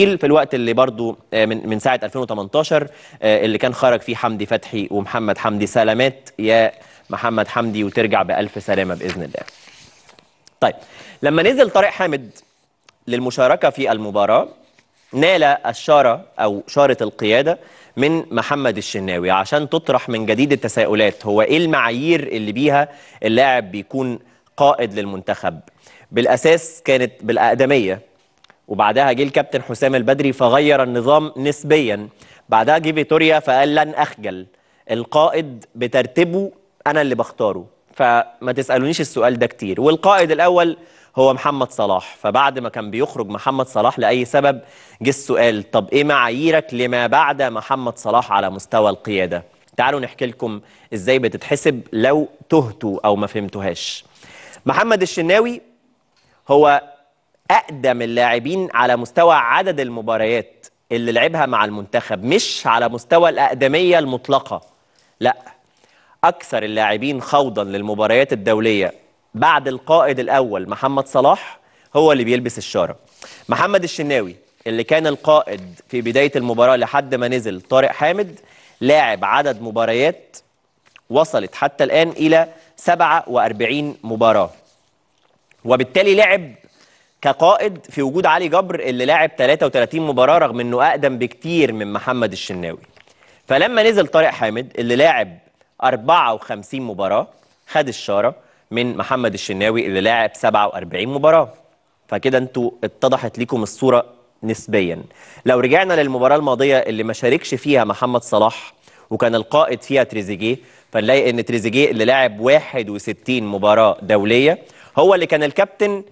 في الوقت اللي برضو آه، من من ساعه 2018 آه، اللي كان خرج فيه حمدي فتحي ومحمد حمدي سلامات يا محمد حمدي وترجع بالف سلامه باذن الله. طيب لما نزل طارق حامد للمشاركه في المباراه نال الشاره او شاره القياده من محمد الشناوي عشان تطرح من جديد التساؤلات هو ايه المعايير اللي بيها اللاعب بيكون قائد للمنتخب؟ بالاساس كانت بالاقدميه وبعدها جه الكابتن حسام البدري فغير النظام نسبيا بعدها جه فيتوريا فقال لن اخجل القائد بترتيبه انا اللي بختاره فما تسالونيش السؤال ده كتير والقائد الاول هو محمد صلاح فبعد ما كان بيخرج محمد صلاح لاي سبب جه السؤال طب ايه معاييرك لما بعد محمد صلاح على مستوى القياده تعالوا نحكي لكم ازاي بتتحسب لو تهتوا او ما فهمتوهاش محمد الشناوي هو اقدم اللاعبين على مستوى عدد المباريات اللي لعبها مع المنتخب مش على مستوى الاقدميه المطلقه لا اكثر اللاعبين خوضا للمباريات الدوليه بعد القائد الاول محمد صلاح هو اللي بيلبس الشاره محمد الشناوي اللي كان القائد في بدايه المباراه لحد ما نزل طارق حامد لاعب عدد مباريات وصلت حتى الان الى 47 مباراه وبالتالي لعب كقائد في وجود علي جبر اللي لاعب 33 مباراه رغم انه اقدم بكتير من محمد الشناوي فلما نزل طارق حامد اللي لاعب 54 مباراه خد الشاره من محمد الشناوي اللي لاعب 47 مباراه فكده انتوا اتضحت لكم الصوره نسبيا لو رجعنا للمباراه الماضيه اللي ما شاركش فيها محمد صلاح وكان القائد فيها تريزيجيه فنلاقي ان تريزيجيه اللي لاعب 61 مباراه دوليه هو اللي كان الكابتن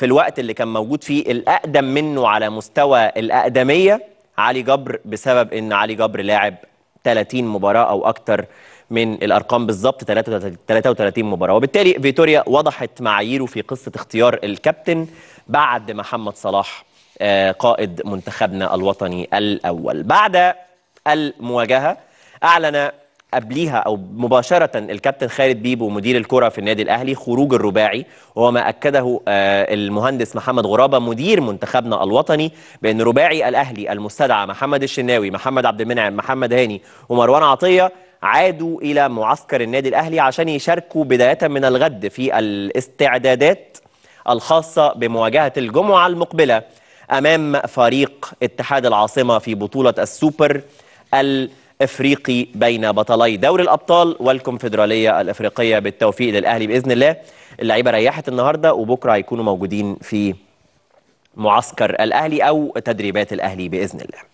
في الوقت اللي كان موجود فيه الأقدم منه على مستوى الأقدمية علي جبر بسبب أن علي جبر لاعب 30 مباراة أو أكتر من الارقام بالظبط 33 مباراه وبالتالي فيتوريا وضحت معاييره في قصه اختيار الكابتن بعد محمد صلاح آه، قائد منتخبنا الوطني الاول بعد المواجهه اعلن قبليها او مباشره الكابتن خالد بيبو مدير الكره في النادي الاهلي خروج الرباعي وهو ما اكده آه، المهندس محمد غرابه مدير منتخبنا الوطني بان رباعي الاهلي المستدعى محمد الشناوي محمد عبد المنعم محمد هاني ومروان عطيه عادوا الى معسكر النادي الاهلي عشان يشاركوا بدايه من الغد في الاستعدادات الخاصه بمواجهه الجمعه المقبله امام فريق اتحاد العاصمه في بطوله السوبر افريقي بين بطلي دوري الابطال والكونفدراليه الافريقيه بالتوفيق للاهلي باذن الله اللعيبه ريحت النهارده وبكره هيكونوا موجودين في معسكر الاهلي او تدريبات الاهلي باذن الله